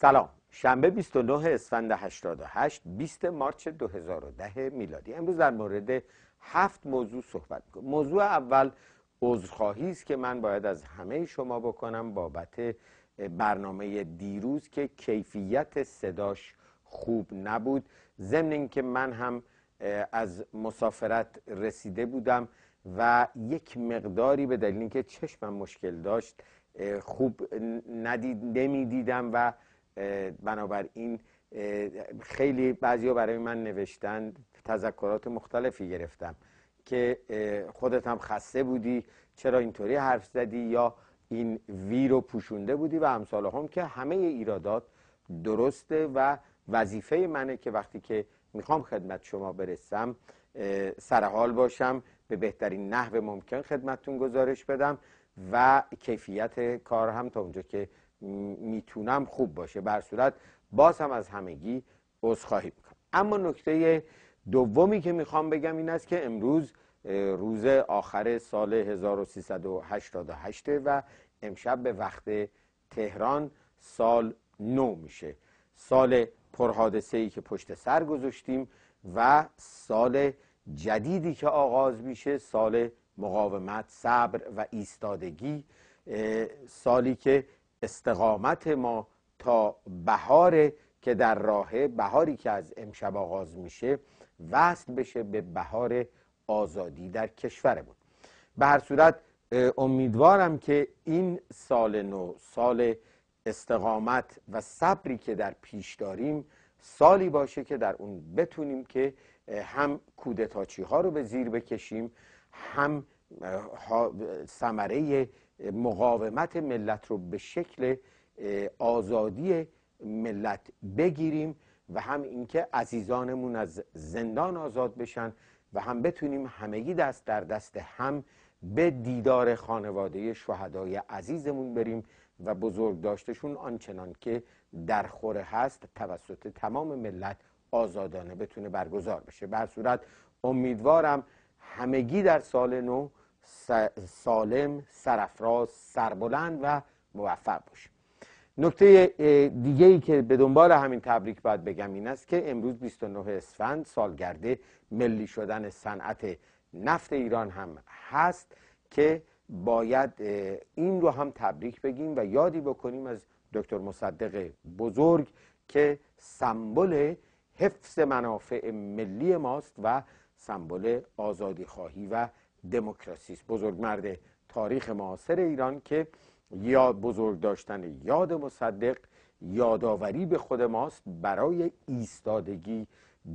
سلام شنبه 29 اسفند 88 20 مارچ 2010 میلادی امروز در مورد هفت موضوع صحبت میکنم موضوع اول عذرخواهی است که من باید از همه شما بکنم بابت برنامه دیروز که کیفیت صداش خوب نبود ضمن اینکه من هم از مسافرت رسیده بودم و یک مقداری به دلیل اینکه چشمم مشکل داشت خوب ندید نمیدیدم و بنابراین خیلی ها برای من نوشتن تذکرات مختلفی گرفتم که خودت هم خسته بودی چرا اینطوری حرف زدی یا این وی رو پوشونده بودی و همسال هم که همه ایرادات درسته و وظیفه منه که وقتی که میخوام خدمت شما برسم سرحال باشم به بهترین نحو ممکن خدمتتون گزارش بدم و کیفیت کار هم تا اونجا که میتونم خوب باشه بر صورت باز هم از همگی عذرخواهی میکنم اما نکته دومی که میخوام بگم این است که امروز روز آخر سال 1388 و امشب به وقت تهران سال نو میشه سال پرحادثه ای که پشت سر گذاشتیم و سال جدیدی که آغاز میشه سال مقاومت صبر و ایستادگی سالی که استقامت ما تا بهار که در راهه بهاری که از امشب آغاز میشه وصل بشه به بهار آزادی در کشورمون به هر صورت امیدوارم که این سال نو سال استقامت و صبری که در پیش داریم سالی باشه که در اون بتونیم که هم کودتاچی ها رو به زیر بکشیم هم ثمره مقاومت ملت رو به شکل آزادی ملت بگیریم و هم اینکه عزیزانمون از زندان آزاد بشن و هم بتونیم همگی دست در دست هم به دیدار خانواده شهدای عزیزمون بریم و بزرگ داشتشون آنچنان که در خوره هست توسط تمام ملت آزادانه بتونه برگزار بشه بر صورت امیدوارم همگی در سال نو سالم سرفراز، سربلند و موفق باشیم نکته دیگه ای که به دنبال همین تبریک باید بگم این است که امروز 29 اسفند سالگرده ملی شدن صنعت نفت ایران هم هست که باید این رو هم تبریک بگیم و یادی بکنیم از دکتر مصدق بزرگ که سمبل حفظ منافع ملی ماست و سمبل آزادی خواهی و دموکراسی است بزرگ مرد تاریخ معاصر ایران که یاد بزرگ داشتن یاد مصدق یادآوری به خود ماست برای ایستادگی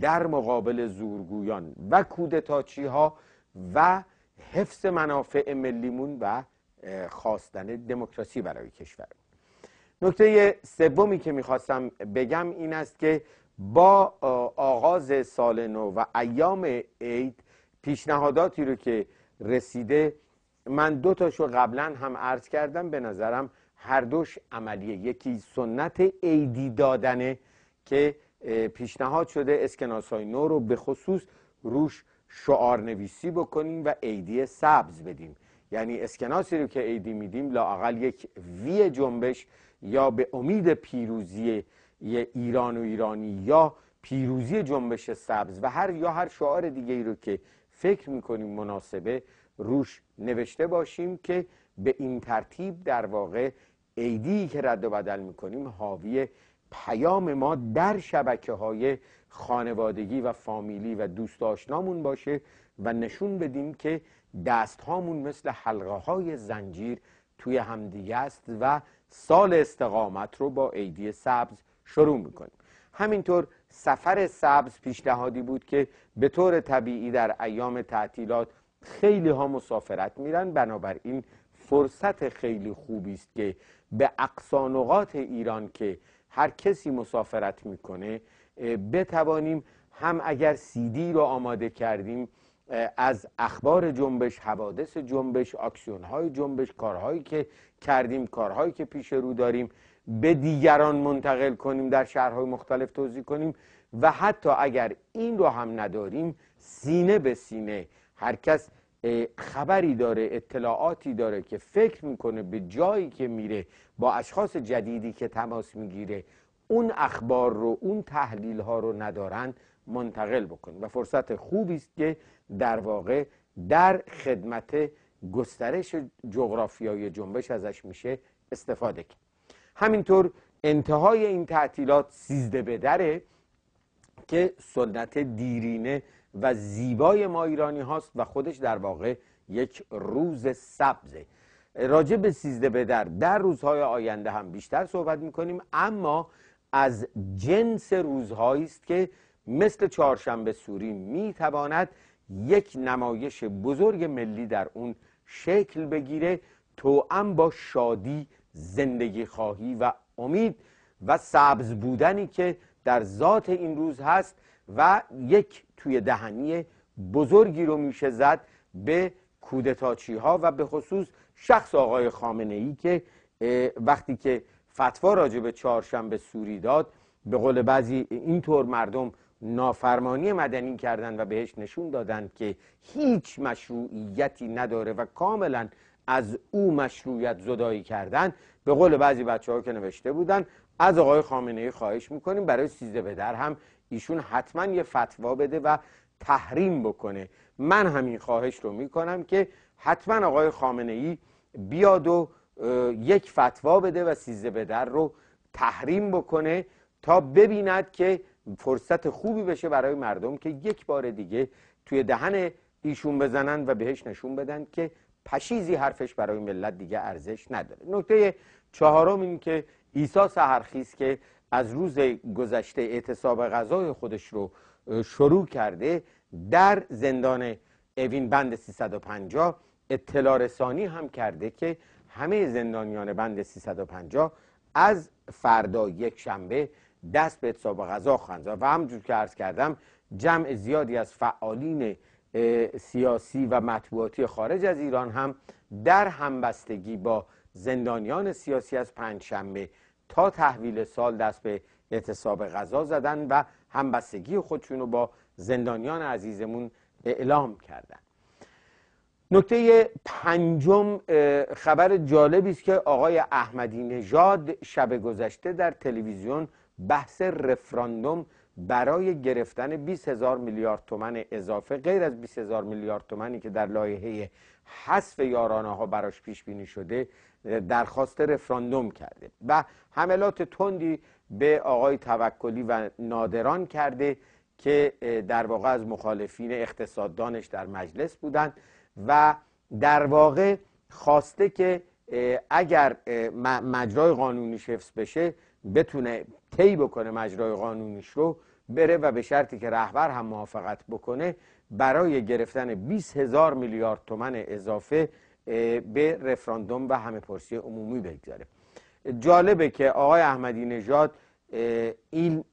در مقابل زورگویان و کودتاچی ها و حفظ منافع ملیمون و خواستن دموکراسی برای کشور نکته سومی که میخواستم بگم این است که با آغاز سال نو و ایام عید پیشنهاداتی رو که رسیده من دو تاشو قبلا هم عرض کردم به نظرم هر دوش عملیه یکی سنت عیدی دادنه که پیشنهاد شده های نو رو به خصوص روش شعار نویسی بکنیم و عیدی سبز بدیم یعنی اسکناسی رو که عیدی میدیم لاقل یک وی جنبش یا به امید پیروزی ایران و ایرانی یا پیروزی جنبش سبز و هر یا هر شعار دیگه ای رو که فکر میکنیم مناسبه روش نوشته باشیم که به این ترتیب در واقع عیدی که رد و بدل میکنیم حاوی پیام ما در شبکه های خانوادگی و فامیلی و دوست آشنامون باشه و نشون بدیم که دست هامون مثل حلقه های زنجیر توی همدیگه است و سال استقامت رو با ایدی سبز شروع میکنیم همینطور سفر سبز پیشنهادی بود که به طور طبیعی در ایام تعطیلات خیلی ها مسافرت میرن بنابراین فرصت خیلی خوبی است که به اقصانقات ایران که هر کسی مسافرت میکنه بتوانیم هم اگر سیدی رو آماده کردیم از اخبار جنبش، حوادث جنبش، اکسیون های جنبش، کارهایی که کردیم، کارهایی که پیش رو داریم به دیگران منتقل کنیم در شهرهای مختلف توضیح کنیم و حتی اگر این رو هم نداریم سینه به سینه هرکس خبری داره اطلاعاتی داره که فکر میکنه به جایی که میره با اشخاص جدیدی که تماس میگیره اون اخبار رو اون تحلیل ها رو ندارن منتقل بکنیم و فرصت خوبی است که در واقع در خدمت گسترش جغرافیای جنبش ازش میشه استفاده کرد همینطور انتهای این تعطیلات سیزده به که سنت دیرینه و زیبای ما ایرانی هاست و خودش در واقع یک روز سبزه راجع به سیزده به در در روزهای آینده هم بیشتر صحبت میکنیم اما از جنس روزهایی است که مثل چهارشنبه سوری میتواند یک نمایش بزرگ ملی در اون شکل بگیره توأم با شادی زندگی خواهی و امید و سبز بودنی که در ذات این روز هست و یک توی دهنی بزرگی رو میشه زد به کودتاچی ها و به خصوص شخص آقای خامنه ای که وقتی که فتوا راجع به چهارشنبه سوری داد به قول بعضی اینطور مردم نافرمانی مدنی کردن و بهش نشون دادن که هیچ مشروعیتی نداره و کاملا از او مشروعیت زدایی کردن به قول بعضی بچه ها که نوشته بودن از آقای خامنه ای خواهش میکنیم برای سیزده بدر هم ایشون حتما یه فتوا بده و تحریم بکنه من همین خواهش رو میکنم که حتما آقای خامنه ای بیاد و یک فتوا بده و سیزده بدر رو تحریم بکنه تا ببیند که فرصت خوبی بشه برای مردم که یک بار دیگه توی دهن ایشون بزنن و بهش نشون بدن که پشیزی حرفش برای ملت دیگه ارزش نداره نکته چهارم این که عیسی سهرخیز که از روز گذشته اعتصاب غذای خودش رو شروع کرده در زندان اوین بند 350 اطلاع رسانی هم کرده که همه زندانیان بند 350 از فردا یک شنبه دست به اتصاب غذا خواهند و همجور که عرض کردم جمع زیادی از فعالین سیاسی و مطبوعاتی خارج از ایران هم در همبستگی با زندانیان سیاسی از پنجشنبه تا تحویل سال دست به اعتصاب غذا زدن و همبستگی خودشون رو با زندانیان عزیزمون اعلام کردن نکته پنجم خبر جالبی است که آقای احمدی نژاد شب گذشته در تلویزیون بحث رفراندوم برای گرفتن 20 هزار میلیارد تومن اضافه غیر از 20 هزار میلیارد تومنی که در لایحه حذف یارانه ها براش پیش بینی شده درخواست رفراندوم کرده و حملات تندی به آقای توکلی و نادران کرده که در واقع از مخالفین اقتصاددانش در مجلس بودند و در واقع خواسته که اگر مجرای قانونیش حفظ بشه بتونه طی بکنه مجرای قانونیش رو بره و به شرطی که رهبر هم موافقت بکنه برای گرفتن 20 هزار میلیارد تومن اضافه به رفراندوم و همه پرسی عمومی بگذاره جالبه که آقای احمدی نژاد این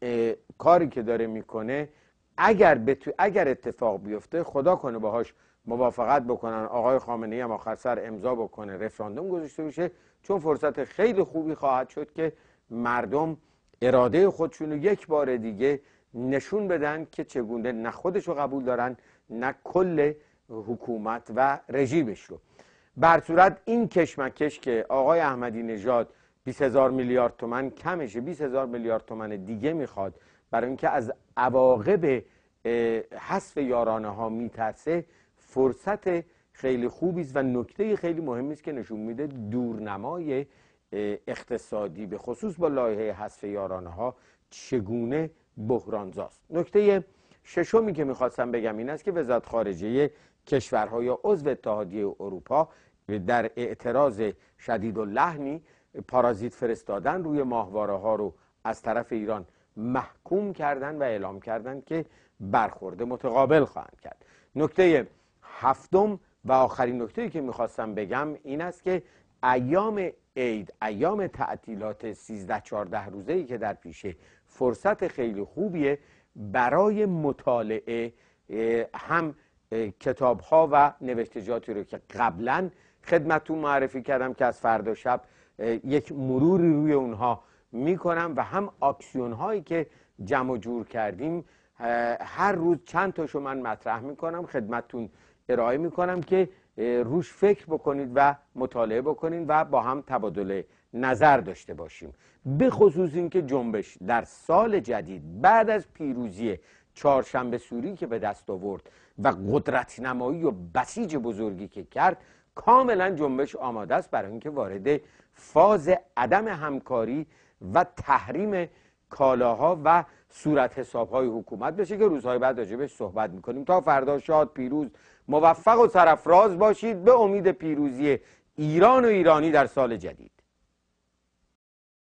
کاری که داره میکنه اگر بتو... اگر اتفاق بیفته خدا کنه باهاش موافقت بکنن آقای خامنه ای هم آخر سر امضا بکنه رفراندوم گذاشته بشه چون فرصت خیلی خوبی خواهد شد که مردم اراده خودشونو یک بار دیگه نشون بدن که چگونه نه خودش رو قبول دارن نه کل حکومت و رژیمش رو بر صورت این کشمکش که آقای احمدی نژاد 20 هزار میلیارد تومن کمشه 20 هزار میلیارد تومن دیگه میخواد برای اینکه از عواقب حذف یارانه ها میترسه فرصت خیلی خوبی است و نکته خیلی مهمی است که نشون میده دورنمای اقتصادی به خصوص با لایحه حذف یارانه ها چگونه بحرانزاست نکته ششمی که میخواستم بگم این است که وزارت خارجه کشورهای عضو اتحادیه اروپا در اعتراض شدید و لحنی پارازیت فرستادن روی ماهواره ها رو از طرف ایران محکوم کردن و اعلام کردند که برخورد متقابل خواهند کرد نکته هفتم و آخرین نکته که میخواستم بگم این است که ایام عید ایام تعطیلات 13 14 روزه ای که در پیشه فرصت خیلی خوبیه برای مطالعه هم کتاب ها و نوشتجاتی رو که قبلا خدمتون معرفی کردم که از فردا شب یک مروری روی اونها میکنم و هم آکسیون هایی که جمع جور کردیم هر روز چند تاشو من مطرح میکنم خدمتون ارائه میکنم که روش فکر بکنید و مطالعه بکنید و با هم تبادل نظر داشته باشیم به خصوص اینکه جنبش در سال جدید بعد از پیروزی چهارشنبه سوری که به دست آورد و قدرت نمایی و بسیج بزرگی که کرد کاملا جنبش آماده است برای اینکه وارد فاز عدم همکاری و تحریم کالاها و صورت حسابهای حکومت بشه که روزهای بعد راجبش صحبت میکنیم تا فردا شاد پیروز موفق و سرفراز باشید به امید پیروزی ایران و ایرانی در سال جدید